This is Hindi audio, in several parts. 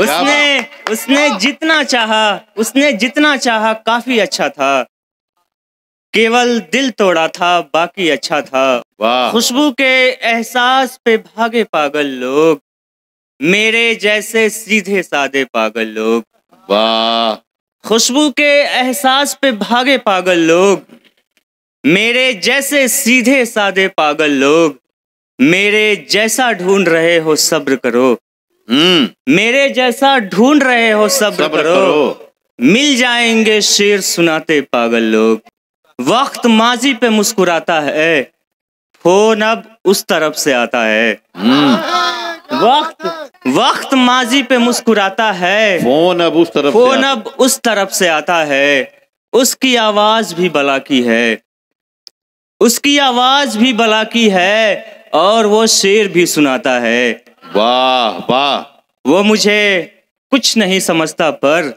उसने उसने जितना चाहा उसने जितना चाहा काफी अच्छा था केवल दिल तोड़ा था बाकी अच्छा था खुशबू के एहसास पे भागे पागल लोग मेरे जैसे सीधे सादे पागल लोग वाह खुशबू के एहसास पे भागे पागल लोग मेरे जैसे सीधे सादे पागल लोग मेरे जैसा ढूंढ रहे हो सब्र करो हम्म। मेरे जैसा ढूंढ रहे हो सब्र करो, करो। मिल जाएंगे शेर सुनाते पागल लोग वक्त माजी पे मुस्कुराता है फोन अब उस तरफ से आता है हम्म। वक्त वक्त माजी पे मुस्कुराता है फोन अब उस तरफ फोन अब उस तरफ से आता है उसकी आवाज भी बला की है उसकी आवाज भी बला की है और वो शेर भी सुनाता है वाह वाह वो मुझे कुछ नहीं समझता पर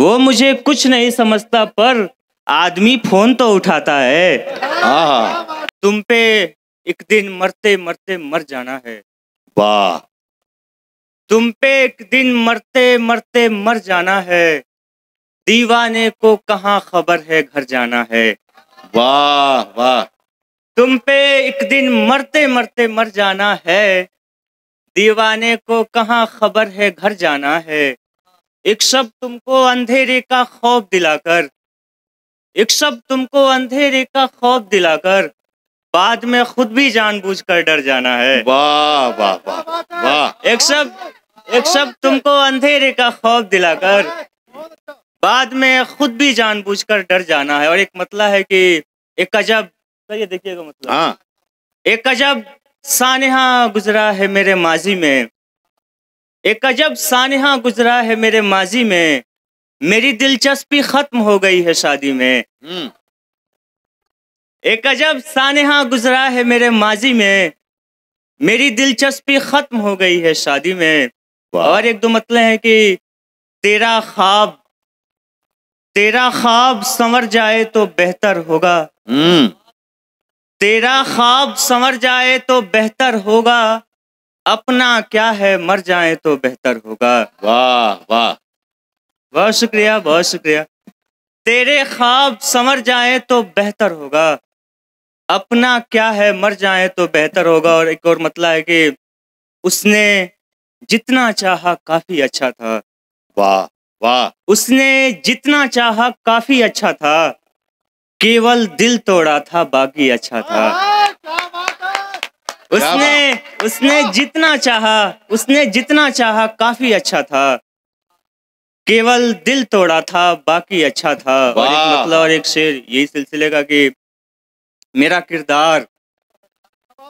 वो मुझे कुछ नहीं समझता पर आदमी फोन तो उठाता है हाँ। तुम पे एक दिन मरते मरते मर जाना है वाह तुम पे एक दिन मरते मरते मर जाना है दीवाने को कहाँ खबर है घर जाना है वाह वाह तुम पे एक दिन मरते मरते मर जाना है दीवाने को कहाँ खबर है घर जाना है एक सब तुमको अंधेरे का खौफ दिलाकर एक सब तुमको अंधेरे का खौफ दिलाकर बाद में खुद भी जानबूझकर डर जाना है वाह वाह वाह वाह एक शब एक शब तुमको अंधेरे का खौफ दिलाकर बाद में खुद भी जानबूझकर डर जाना है और एक मतला है कि एक अजब ये देखिएगा मतलब हाँ एक अजब सानहा गुजरा है मेरे माजी में एक अजब सानहा गुजरा है मेरे माजी में मेरी दिलचस्पी खत्म हो गई है शादी में हम्म। एक अजब सानहा गुजरा है मेरे माजी में मेरी दिलचस्पी खत्म हो गई है शादी में और एक दो मतलब है कि तेरा ख्वाब तेरा ख्वाब संवर जाए तो बेहतर होगा हम्म। तेरा ख्वाब संवर जाए तो बेहतर होगा अपना क्या है मर जाए तो बेहतर होगा वाह वाह बहुत शुक्रिया बहुत शुक्रिया तेरे ख्वाब समर जाए तो बेहतर होगा अपना क्या है मर जाए तो बेहतर होगा और एक और मतलब है कि उसने जितना चाहा काफी अच्छा था वाह वाह उसने जितना चाहा काफी अच्छा था केवल दिल तोड़ा था बाकी अच्छा था उसने उसने जितना चाहा उसने जितना चाहा काफी अच्छा था केवल दिल तोड़ा था बाकी अच्छा था और एक मतलब और एक शेर यही सिलसिले का कि मेरा किरदार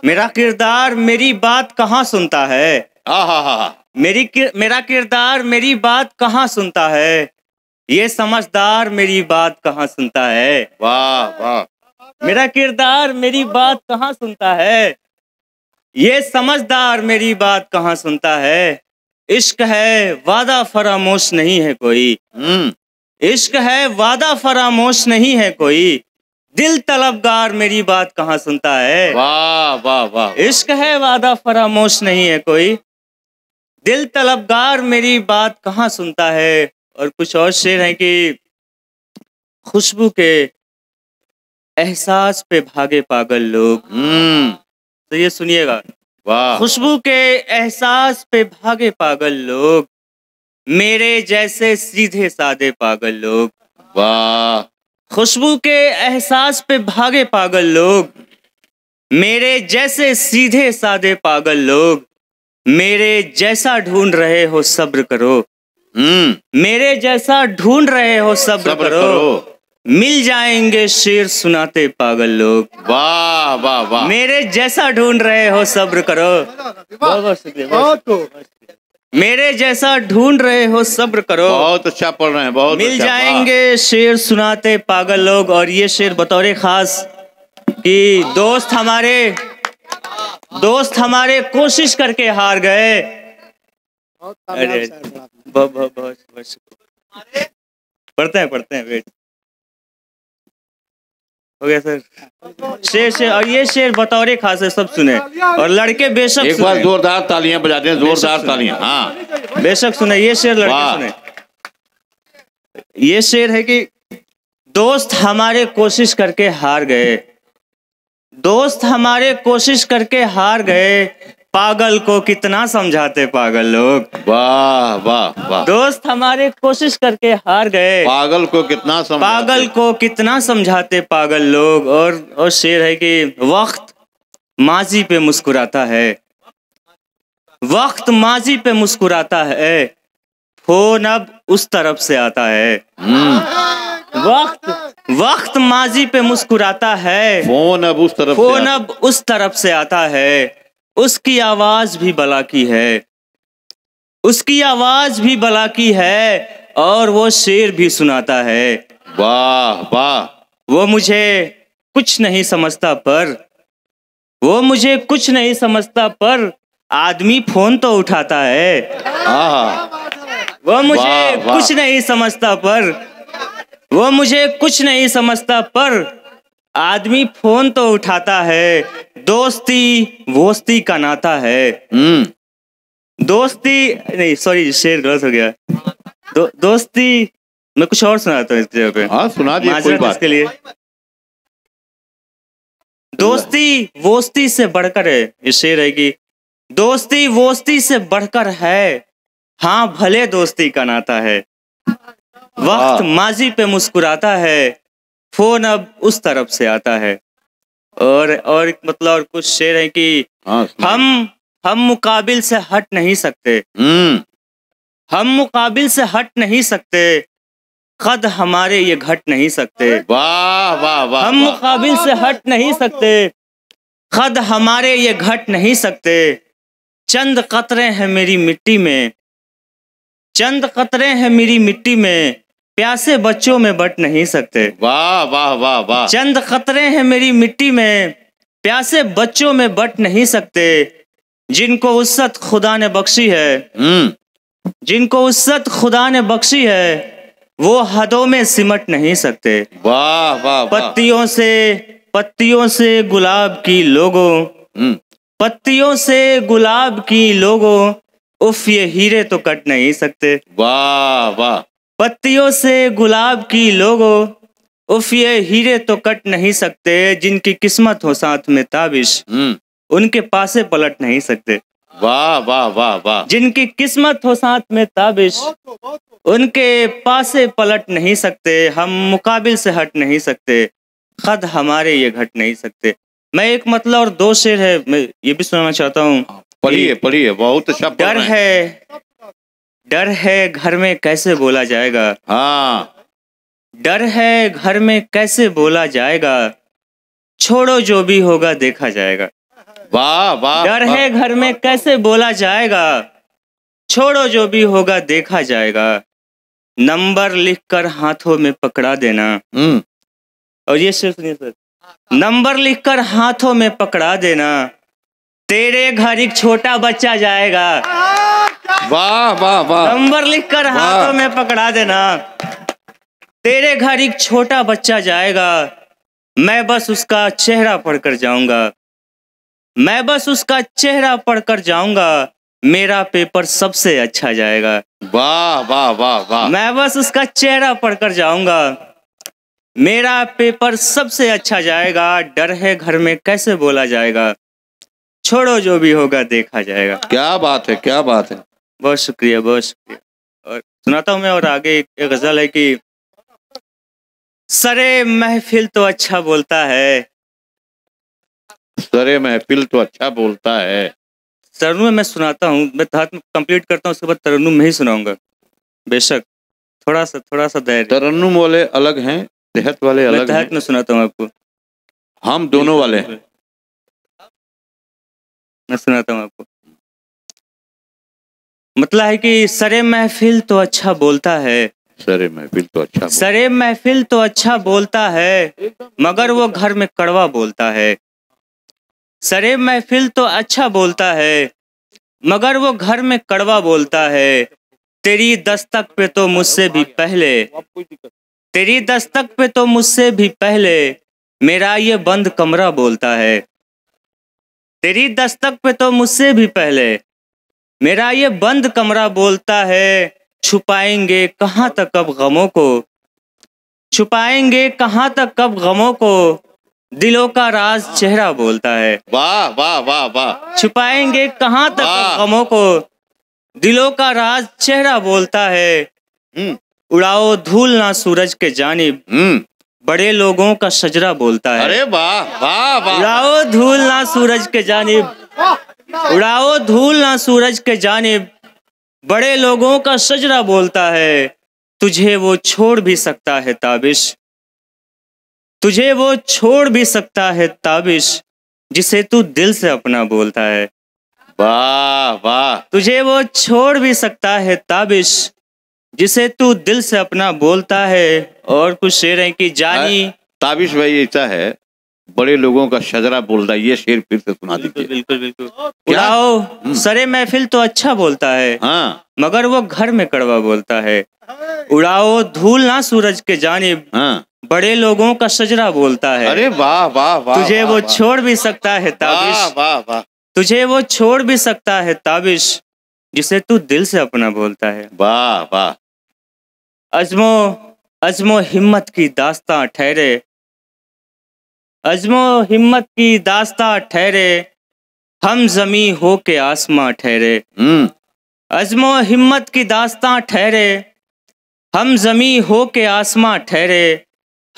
मेरा किरदार मेरी बात कहाँ सुनता है हाँ, हाँ, हाँ, मेरी मेरा किरदार मेरी बात कहाँ सुनता है ये समझदार मेरी बात कहाँ सुनता है वाह वाह मेरा किरदार मेरी बात कहाँ सुनता है ये समझदार मेरी बात कहाँ सुनता है इश्क है वादा फरामोश नहीं है कोई हम्म। इश्क है वादा फरामोश नहीं है कोई दिल तलबगार मेरी बात कहाँ सुनता है वाह वाह वाह इश्क है वादा फरामोश नहीं है कोई दिल तलबगार मेरी बात कहाँ सुनता है और कुछ और शेर हैं कि खुशबू के एहसास पे भागे पागल लोग हम्म, तो ये सुनिएगा वाह खुशबू के एहसास पे भागे पागल लोग मेरे जैसे सीधे सादे पागल लोग वाह खुशबू के एहसास पे भागे पागल लोग मेरे जैसे सीधे सादे पागल लोग मेरे जैसा ढूंढ रहे हो सब्र करो हम्म मेरे जैसा ढूंढ रहे हो सब्र, करो।, करो मिल जाएंगे शेर सुनाते पागल लोग वाह वाह वाह मेरे जैसा ढूंढ रहे हो सब्र करो मेरे जैसा ढूंढ रहे हो सब्र करो बहुत अच्छा पढ़ रहे हैं बहुत मिल अच्छा, जाएंगे शेर सुनाते पागल लोग और ये शेर बतौरे खास कि दोस्त हमारे दोस्त हमारे कोशिश करके हार गए अरे बहुत बहुत बहुत बहुत शुक्रिया पढ़ते हैं पढ़ते हैं वेट हो गया सर शेर शेर और ये शेर बतौरे खास है सब सुने और लड़के बेशक एक बार जोरदार तालियां बजाते हैं जोरदार तालियां हाँ बेशक सुने ये शेर लड़के सुने ये शेर है कि दोस्त हमारे कोशिश करके हार गए दोस्त हमारे कोशिश करके हार गए पागल को कितना समझाते पागल लोग वाह वाह वाह दोस्त हमारे कोशिश करके हार गए पागल को कितना पागल को कितना समझाते पागल लोग और और शेर है कि वक्त माजी पे मुस्कुराता है वक्त माजी पे मुस्कुराता है फोन अब उस तरफ से आता है हम्म। वक्त वक्त माजी पे मुस्कुराता है फोन अब उस तरफ फोन अब उस तरफ से आता है उसकी आवाज भी बला की है उसकी आवाज भी बला की है और वो शेर भी सुनाता है वाह वाह वो मुझे कुछ नहीं समझता पर वो मुझे कुछ नहीं समझता पर आदमी फोन तो उठाता है वो मुझे वाह, वाह। कुछ नहीं समझता पर वो मुझे कुछ नहीं समझता पर आदमी फोन तो उठाता है दोस्ती वोस्ती का नाता है हम्म। दोस्ती नहीं सॉरी शेर गलत हो गया दो, दोस्ती मैं कुछ और सुनाता हूँ इस जगह पे हाँ सुना दिया कोई बात के लिए दोस्ती वोस्ती से बढ़कर है ये शेर है कि दोस्ती वोस्ती से बढ़कर है हाँ भले दोस्ती का नाता है वक्त हाँ। माजी पे मुस्कुराता है फोन अब उस तरफ से आता है और और मतलब और कुछ शेर है कि हाँ, हम हम मुकाबिल से हट नहीं सकते हम्म। हम मुकाबिल से हट नहीं सकते कद हमारे ये घट नहीं सकते वाह वाह वाह हम मुकाबिल से हट नहीं सकते खद हमारे ये घट नहीं सकते चंद कतरे हैं मेरी मिट्टी में चंद कतरे हैं मेरी मिट्टी में प्यासे बच्चों में बट नहीं सकते वाह वाह वाह वाह चंद खतरे हैं मेरी मिट्टी में प्यासे बच्चों में बट नहीं सकते जिनको उस्सत खुदा ने बख्शी है हम्म। जिनको उस्सत खुदा ने बख्शी है वो हदों में सिमट नहीं सकते वाह वाह पत्तियों से पत्तियों से गुलाब की लोगों हम्म। पत्तियों से गुलाब की लोगों उफ ये हीरे तो कट नहीं सकते वाह वाह पत्तियों से गुलाब की लोगो उफ ये हीरे तो कट नहीं सकते जिनकी किस्मत हो साथ में ताबिश हम्म। उनके पासे पलट नहीं सकते वाह वाह वाह वाह जिनकी किस्मत हो साथ में ताबिश उनके पासे पलट नहीं सकते हम मुकाबिल से हट नहीं सकते खद हमारे ये घट नहीं सकते मैं एक मतलब और दो शेर है मैं ये भी सुनाना चाहता हूँ हाँ, पढ़िए पढ़िए बहुत अच्छा डर है डर है घर में कैसे बोला जाएगा हाँ डर है घर में कैसे बोला जाएगा छोड़ो जो भी होगा देखा जाएगा वाह वाह डर है घर में कैसे बोला जाएगा छोड़ो जो भी होगा देखा जाएगा नंबर लिखकर हाथों में पकड़ा देना हम्म। और ये सिर्फ नहीं सर नंबर लिखकर हाथों में पकड़ा देना तेरे घर एक छोटा बच्चा जाएगा हाँ। वाह वाह वाह नंबर लिख कर हाथों में पकड़ा देना तेरे घर एक छोटा बच्चा जाएगा मैं बस उसका चेहरा पढ़कर जाऊंगा मैं बस उसका चेहरा पढ़कर जाऊंगा मेरा पेपर सबसे अच्छा जाएगा वाह वाह वाह वाह मैं बस उसका चेहरा पढ़कर जाऊंगा मेरा पेपर सबसे अच्छा जाएगा डर है घर में कैसे बोला जाएगा छोड़ो जो भी होगा देखा जाएगा क्या बात है क्या बात है बहुत शुक्रिया बहुत शुक्रिया और सुनाता हूँ मैं और आगे एक, एक गजल है कि सरे महफिल तो अच्छा बोलता है सरे महफिल तो अच्छा बोलता है तरनू में मैं सुनाता हूँ मैं हाथ में कंप्लीट करता हूँ उसके बाद तरन्नुम में ही सुनाऊंगा बेशक थोड़ा सा थोड़ा सा धैर्य तरन्नुम वाले अलग हैं देहत वाले अलग मैं देहत में सुनाता हूँ आपको हम दोनों वाले हैं मैं सुनाता हूँ आपको मतलब है कि सरे महफिल तो अच्छा बोलता है सरे महफिल तो अच्छा सरे महफिल तो अच्छा बोलता है मगर वो घर में कड़वा बोलता है सरे महफिल तो अच्छा बोलता है मगर वो घर में कड़वा बोलता है तेरी दस्तक पे तो मुझसे भी पहले तेरी दस्तक पे तो मुझसे भी पहले मेरा ये बंद कमरा बोलता है तेरी दस्तक पे तो मुझसे भी पहले मेरा ये बंद कमरा बोलता है छुपाएंगे कहाँ तक अब गमों को छुपाएंगे कहाँ तक कब गमों को दिलों का राज चेहरा बोलता है वाह वाह वाह वाह छुपाएंगे कहाँ तक गमों को दिलों का राज चेहरा बोलता है हम्म। उड़ाओ धूल ना सूरज के जानिब हम्म। बड़े लोगों का सजरा बोलता है अरे वाह वाह वाह उड़ाओ धूल ना सूरज के जानिब उड़ाओ धूल ना सूरज के जाने बड़े लोगों का सजरा बोलता है तुझे वो छोड़ भी सकता है ताबिश तुझे वो छोड़ भी सकता है ताबिश जिसे तू दिल से अपना बोलता है वाह वाह तुझे वो छोड़ भी सकता है ताबिश जिसे तू दिल से अपना बोलता है और कुछ शेर है कि जानी ताबिश भाई ऐसा है बड़े लोगों का शजरा बोल रहा है ये शेर फिर से सुना दीजिए बिल्कुल बिल्कुल क्या हो हम्म। सरे महफिल तो अच्छा बोलता है हाँ मगर वो घर में कड़वा बोलता है उड़ाओ धूल ना सूरज के जानिब हाँ बड़े लोगों का शजरा बोलता है अरे वाह वाह वाह तुझे वा, वो वा, छोड़ भी सकता है ताबिश वाह वाह तुझे वो छोड़ भी सकता है ताबिश जिसे तू दिल से अपना बोलता है वाह वाह अजमो अजमो हिम्मत की दास्तां ठहरे अजमो हिम्मत की दास्ता ठहरे हम जमी हो के आसमां ठहरे हम्म। अजमो हिम्मत की दास्ता ठहरे हम जमी हो के आसमां ठहरे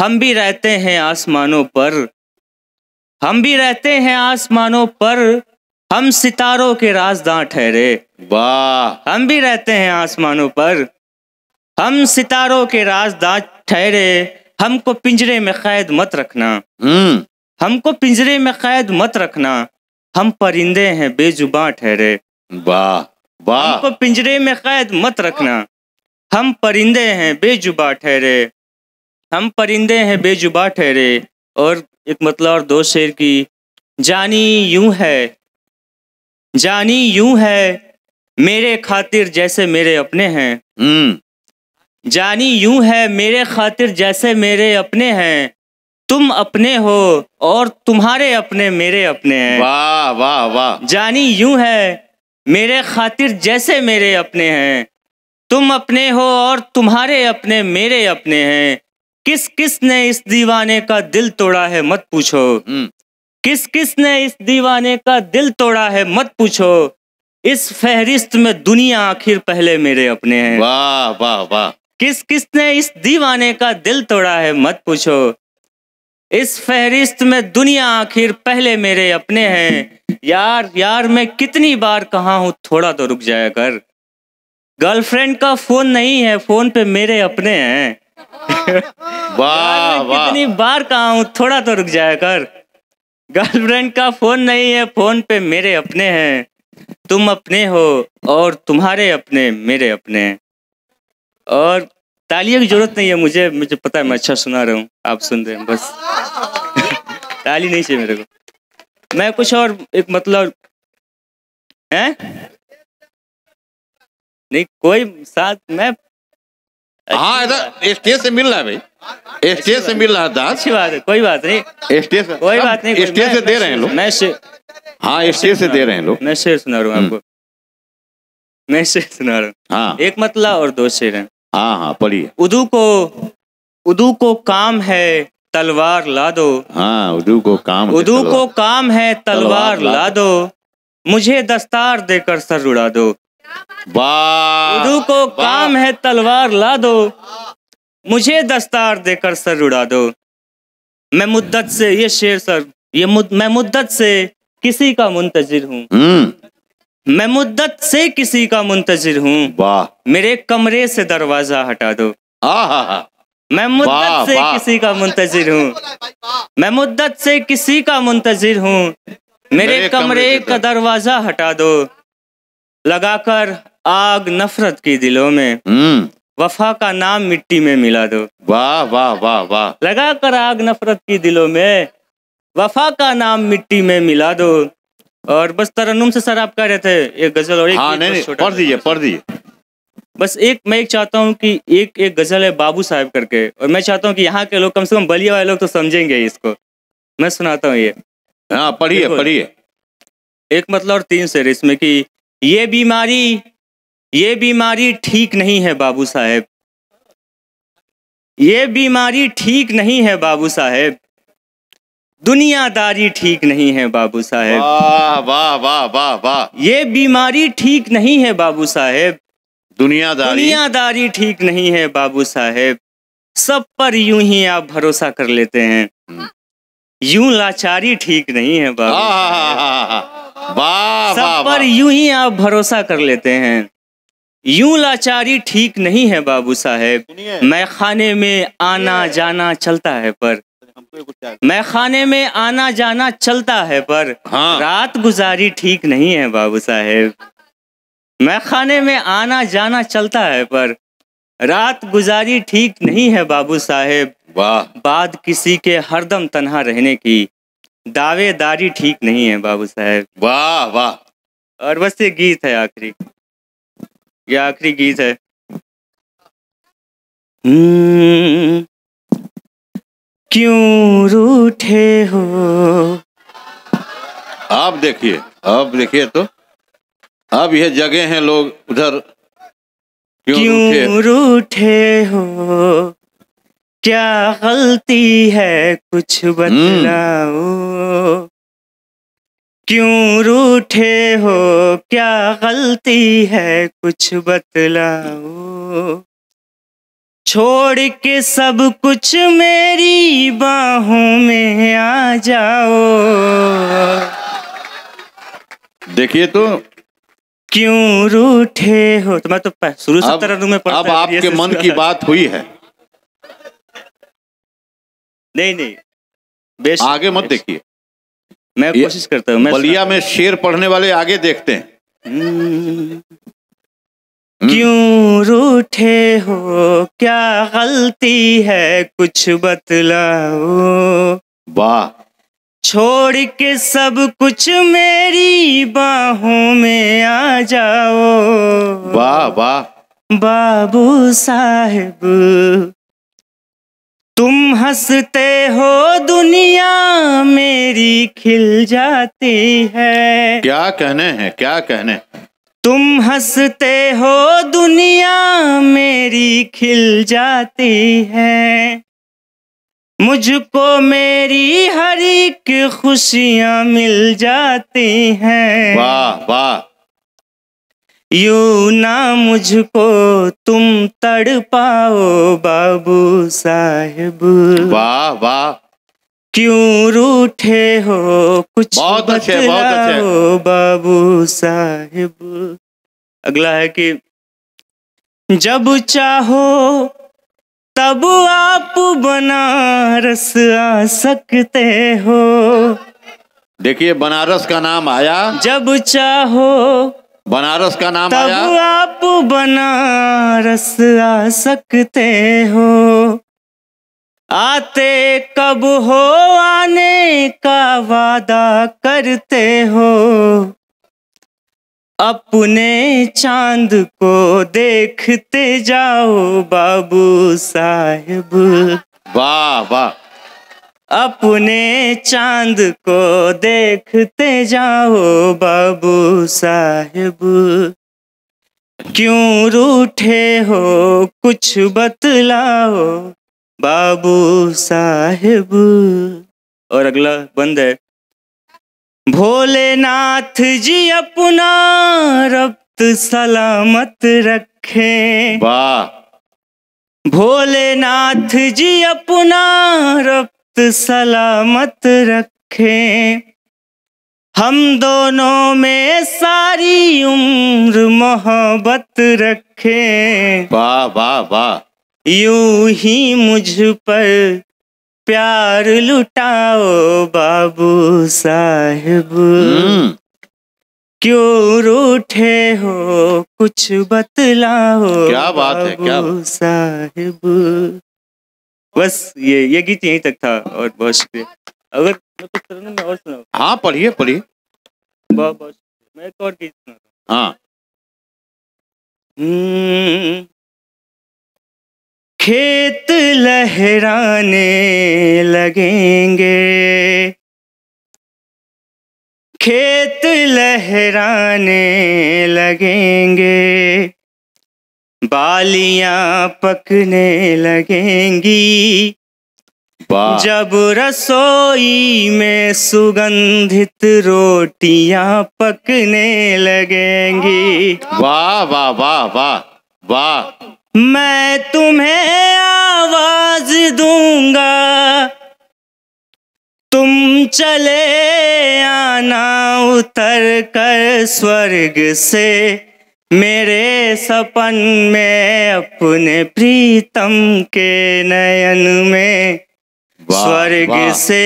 हम भी रहते हैं आसमानों पर हम भी रहते हैं आसमानों पर हम सितारों के राजदां ठहरे वाह हम भी रहते हैं आसमानों पर हम सितारों के राजदां ठहरे हमको पिंजरे में कैद मत रखना हम्म। हमको पिंजरे में कैद मत रखना हम परिंदे हैं बेजुबा ठहरे वाह वाह हमको पिंजरे में कैद मत रखना हम परिंदे हैं बेजुबा ठहरे हम परिंदे हैं बेजुबा ठहरे और एक मतलब और दो शेर की जानी यूं है जानी यूं है मेरे खातिर जैसे मेरे अपने हैं हम्म। जानी यूं है मेरे खातिर जैसे मेरे अपने हैं तुम अपने हो और तुम्हारे अपने मेरे अपने हैं वाह वाह वाह जानी यूं है मेरे खातिर जैसे मेरे अपने हैं तुम अपने हो और तुम्हारे अपने मेरे अपने हैं किस किस ने इस दीवाने का दिल तोड़ा है मत पूछो हम्म। किस किस ने इस दीवाने का दिल तोड़ा है मत पूछो इस फहरिस्त में दुनिया आखिर पहले मेरे अपने हैं वाह वाह वाह किस किसने इस दीवाने का दिल तोड़ा है मत पूछो इस फहरिस्त में दुनिया आखिर पहले मेरे अपने हैं यार यार मैं कितनी बार कहा हूं थोड़ा तो रुक जाया कर गर्लफ्रेंड का फोन नहीं है फोन पे मेरे अपने हैं वाह वाह कितनी बार कहा हूं थोड़ा तो रुक जाया कर गर्लफ्रेंड का फोन नहीं है फोन पे मेरे अपने हैं तुम अपने हो और तुम्हारे अपने मेरे अपने हैं और तालियों की जरूरत नहीं है मुझे मुझे पता है मैं अच्छा सुना रहा हूँ आप सुन रहे हैं बस ताली नहीं चाहिए मेरे को मैं कुछ और एक मतलब है नहीं कोई साथ मैं हाँ इधर स्टेज से मिल रहा है भाई स्टेज से मिल रहा था अच्छी बात है कोई बात नहीं स्टेज से कोई बात नहीं स्टेज से दे रहे हैं लोग मैं हाँ स्टेज से दे रहे हैं लोग मैं शेर सुना रहा हूँ आपको हम्म। मैं शेर सुना रहा हूँ हाँ एक मतलब और दो शेर हैं हाँ हाँ पढ़िए उदू को उदू को काम है तलवार ला दो हाँ उदू को काम उदू को काम है तलवार ला दो मुझे दस्तार देकर सर उड़ा दो उदू को काम है तलवार ला दो मुझे दस्तार देकर सर उड़ा दो मैं मुद्दत से ये शेर सर ये मुद, मैं मुद्दत से किसी का मुंतजिर हूँ हम्म। मैं मुद्दत से किसी का मुंतजर हूँ वाह मेरे कमरे से दरवाजा हटा दो मैं मुद्दत से किसी का मुंतजर हूँ मैं मुद्दत से किसी का मुंतजर हूँ मेरे कमरे का दरवाजा हटा दो लगाकर आग नफरत की दिलों में हम्म। वफा का नाम मिट्टी में मिला दो वाह वाह वाह वाह लगाकर आग नफरत की दिलों में वफा का नाम मिट्टी में मिला दो और बस तरन्नुम से सर आप कह रहे थे एक गजल और एक हाँ, नहीं, नहीं, पढ़ दीजिए पढ़ दीजिए बस एक मैं एक चाहता हूँ कि एक एक गजल है बाबू साहब करके और मैं चाहता हूँ कि यहाँ के लोग कम से कम बलिया वाले लोग तो समझेंगे इसको मैं सुनाता हूँ ये हाँ पढ़िए पढ़िए एक मतलब और तीन शेर इसमें कि ये बीमारी ये बीमारी ठीक नहीं है बाबू साहेब ये बीमारी ठीक नहीं है बाबू साहेब दुनियादारी ठीक नहीं है बाबू साहेब वाह वाह वाह वाह वाह ये बीमारी ठीक नहीं है बाबू साहेब दुनियादारी दुनियादारी ठीक नहीं है बाबू साहेब सब पर यूं ही आप भरोसा कर लेते हैं हम्म। यूं लाचारी ठीक नहीं है बाबू हाँ, हाँ, हाँ, वाह सब पर यूं ही आप भरोसा कर लेते हैं यूं लाचारी ठीक नहीं है बाबू साहेब मैं खाने में आना जाना चलता है पर मैं खाने में आना जाना चलता है पर हाँ। रात गुजारी ठीक नहीं है बाबू साहेब मैं खाने में आना जाना चलता है पर रात गुजारी ठीक नहीं है बाबू साहेब वाह बाद किसी के हरदम तनहा रहने की दावेदारी ठीक नहीं है बाबू साहेब वाह वाह और बस ये गीत है आखिरी ये आखिरी गीत है हम्म, क्यों रूठे हो आप देखिए आप देखिए तो अब यह जगह हैं लोग उधर क्यों, क्यों रूठे हो क्या गलती है कुछ हम्म। बतलाओ क्यों रूठे हो क्या गलती है कुछ बतलाओ छोड़ के सब कुछ मेरी बाहों में आ जाओ देखिए तो क्यों रूठे हो तो मैं तो शुरू से तरह में पढ़ता अब आपके मन की बात हुई है नहीं नहीं बेश आगे मत देखिए मैं कोशिश करता हूँ बलिया में शेर पढ़ने वाले आगे देखते हैं हम्म। हम्म। क्यों रूठे हो क्या गलती है कुछ बतलाओ वाह छोड़ के सब कुछ मेरी बाहों में आ जाओ वाह वाह बाबू साहेब तुम हंसते हो दुनिया मेरी खिल जाती है क्या कहने हैं क्या कहने है? तुम हंसते हो दुनिया मेरी खिल जाती है मुझको मेरी हर एक खुशियाँ मिल जाती हैं वाह वाह यू ना मुझको तुम तड़ पाओ बाबू साहेब वाह वाह क्यों रूठे हो कुछ बहुत अच्छे बहुत अच्छे हो बाबू साहेब अगला है कि जब चाहो तब आप बनारस आ सकते हो देखिए बनारस का नाम आया जब चाहो बनारस का नाम तब आया आप बनारस आ सकते हो आते कब हो आने का वादा करते हो अपने चांद को देखते जाओ बाबू साहेब वाह वाह अपने चांद को देखते जाओ बाबू साहेब क्यों रूठे हो कुछ बतलाओ बाबू साहेब और अगला बंद है भोलेनाथ जी अपना रक्त सलामत रखे वाह भोलेनाथ जी अपना रक्त सलामत रखे हम दोनों में सारी उम्र मोहब्बत रखे वाह वाह वाह यूं ही मुझ पर प्यार लुटाओ बाबू साहेब हम्म। क्यों रूठे हो कुछ बतलाओ क्या बात है क्या साहेब बस ये ये गीत यहीं तक था और बहुत शुक्रिया अगर मतलब तो में और सुनाओ हाँ पढ़िए पढ़िए बहुत बहुत मैं एक और गीत सुना हाँ हम्म, खेत लहराने लगेंगे खेत लहराने लगेंगे बालियां पकने लगेंगी जब रसोई में सुगंधित रोटियां पकने लगेंगी वाह वाह वाह वाह वाह मैं तुम्हें आवाज दूंगा तुम चले आना उतर कर स्वर्ग से मेरे सपन में अपने प्रीतम के नयन में स्वर्ग से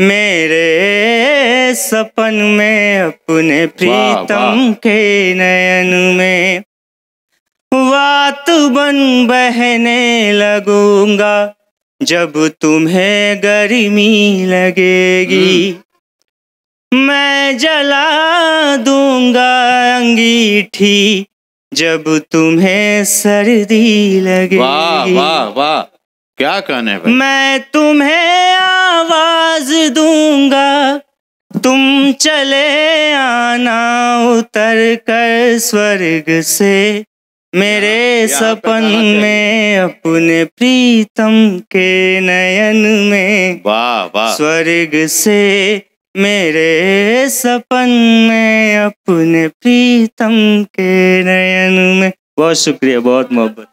मेरे सपन में अपने प्रीतम के नयन में हुआ बन बहने लगूंगा जब तुम्हें गर्मी लगेगी मैं जला दूंगा अंगीठी जब तुम्हें सर्दी लगेगी वाह वाह वाह क्या कहने भाई? मैं तुम्हें आवाज दूंगा तुम चले आना उतर कर स्वर्ग से मेरे सपन में अपने प्रीतम के नयन में वाह वाह स्वर्ग से मेरे सपन में अपने प्रीतम के नयन में बहुत शुक्रिया बहुत मोहब्बत